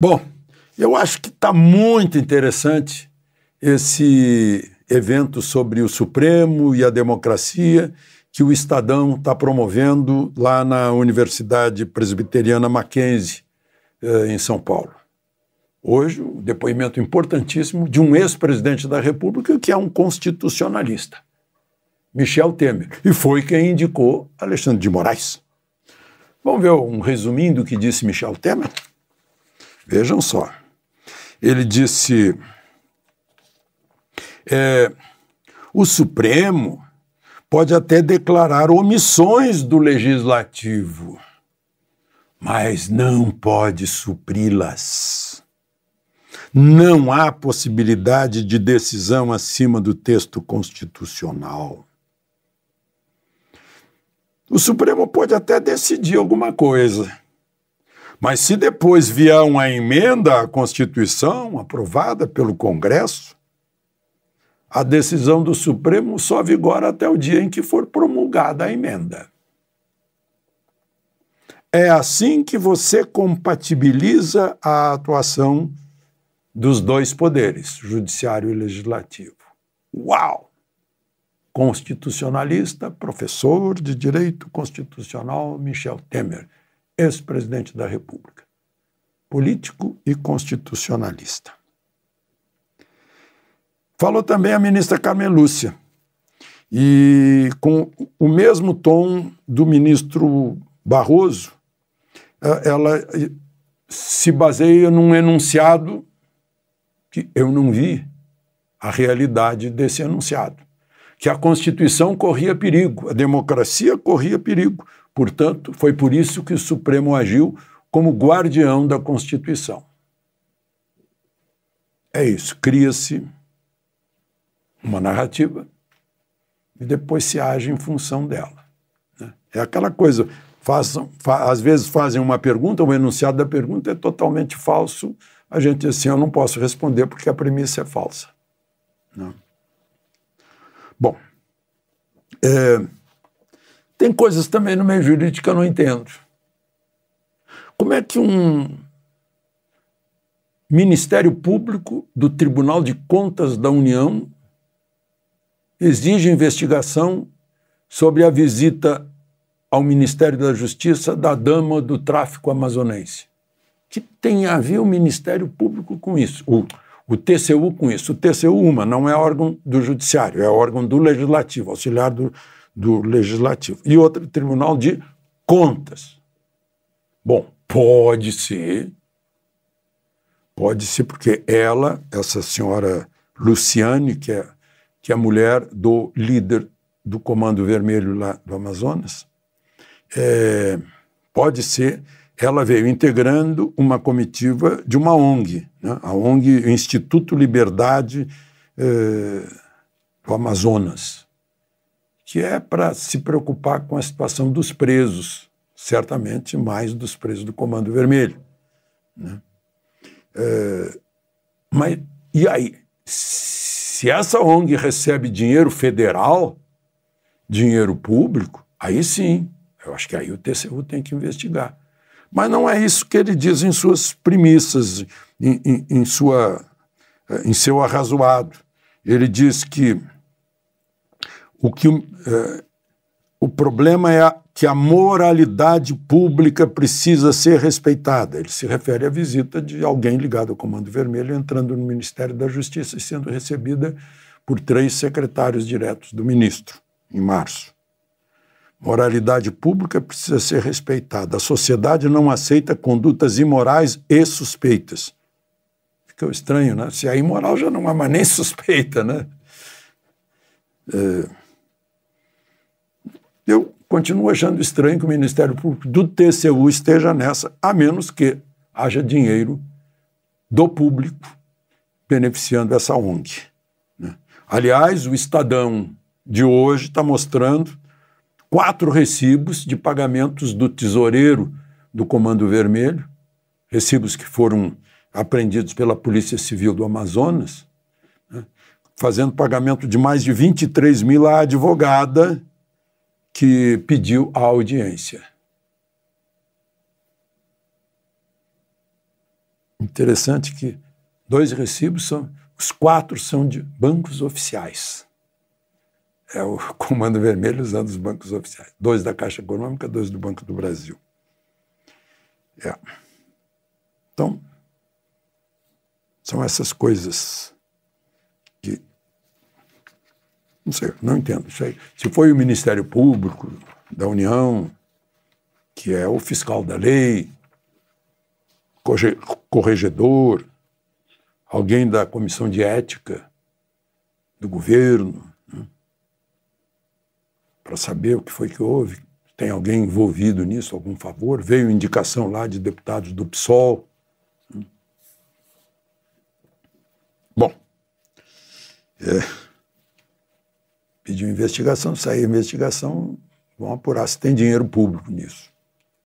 Bom, eu acho que está muito interessante esse evento sobre o Supremo e a democracia que o Estadão está promovendo lá na Universidade Presbiteriana Mackenzie, eh, em São Paulo. Hoje, um depoimento importantíssimo de um ex-presidente da República que é um constitucionalista, Michel Temer, e foi quem indicou Alexandre de Moraes. Vamos ver um resuminho do que disse Michel Temer? Vejam só. Ele disse: é, o Supremo pode até declarar omissões do legislativo, mas não pode supri-las. Não há possibilidade de decisão acima do texto constitucional. O Supremo pode até decidir alguma coisa, mas se depois vier uma emenda à Constituição aprovada pelo Congresso, a decisão do Supremo só vigora até o dia em que for promulgada a emenda. É assim que você compatibiliza a atuação dos dois poderes, judiciário e legislativo. Uau! Constitucionalista, professor de direito constitucional Michel Temer ex-presidente da República, político e constitucionalista. Falou também a ministra Carmen Lúcia, e com o mesmo tom do ministro Barroso, eh, ela eh, se baseia num enunciado que eu não vi a realidade desse enunciado, que a Constituição corria perigo, a democracia corria perigo, Portanto, foi por isso que o Supremo agiu como guardião da Constituição. É isso, cria-se uma narrativa e depois se age em função dela. Né? É aquela coisa, façam, fa às vezes fazem uma pergunta, o enunciado da pergunta é totalmente falso, a gente diz assim, eu não posso responder porque a premissa é falsa. Né? Bom, é, tem coisas também no meio jurídico que eu não entendo. Como é que um Ministério Público do Tribunal de Contas da União exige investigação sobre a visita ao Ministério da Justiça da dama do tráfico amazonense. Que tem a ver o Ministério Público com isso, o, o TCU com isso. O TCU, uma, não é órgão do Judiciário, é órgão do Legislativo, auxiliar do, do Legislativo e outra do Tribunal de Contas. Bom, pode ser, pode ser porque ela, essa senhora Luciane, que é, que é a mulher do líder do Comando Vermelho lá do Amazonas, é, pode ser, ela veio integrando uma comitiva de uma ONG, né? a ONG Instituto Liberdade é, do Amazonas que é para se preocupar com a situação dos presos, certamente mais dos presos do Comando Vermelho. Né? É, mas, e aí? Se essa ONG recebe dinheiro federal, dinheiro público, aí sim, eu acho que aí o TCU tem que investigar. Mas não é isso que ele diz em suas premissas, em, em, em sua, eh, em seu arrazoado. Ele diz que o que uh, o problema é que a moralidade pública precisa ser respeitada. Ele se refere à visita de alguém ligado ao Comando Vermelho entrando no Ministério da Justiça e sendo recebida por três secretários diretos do ministro, em março. Moralidade pública precisa ser respeitada. A sociedade não aceita condutas imorais e suspeitas. Fica estranho, né? Se é imoral, já não há mais nem suspeita, né? É... Eu continuo achando estranho que o Ministério Público do TCU esteja nessa, a menos que haja dinheiro do público beneficiando essa ONG. Né? Aliás, o Estadão de hoje está mostrando quatro recibos de pagamentos do tesoureiro do Comando Vermelho, recibos que foram apreendidos pela Polícia Civil do Amazonas, né? fazendo pagamento de mais de 23 mil à advogada que pediu a audiência. Interessante que dois recibos são, os quatro são de bancos oficiais. É o Comando Vermelho usando os bancos oficiais. Dois da Caixa Econômica, dois do Banco do Brasil. É. Então, são essas coisas Não sei, não entendo. Isso aí. Se foi o Ministério Público da União, que é o fiscal da lei, corregedor, alguém da comissão de ética do governo, né? para saber o que foi que houve. Tem alguém envolvido nisso, algum favor? Veio indicação lá de deputados do PSOL. Né? Bom, é investigação, sair a investigação, vão apurar se tem dinheiro público nisso.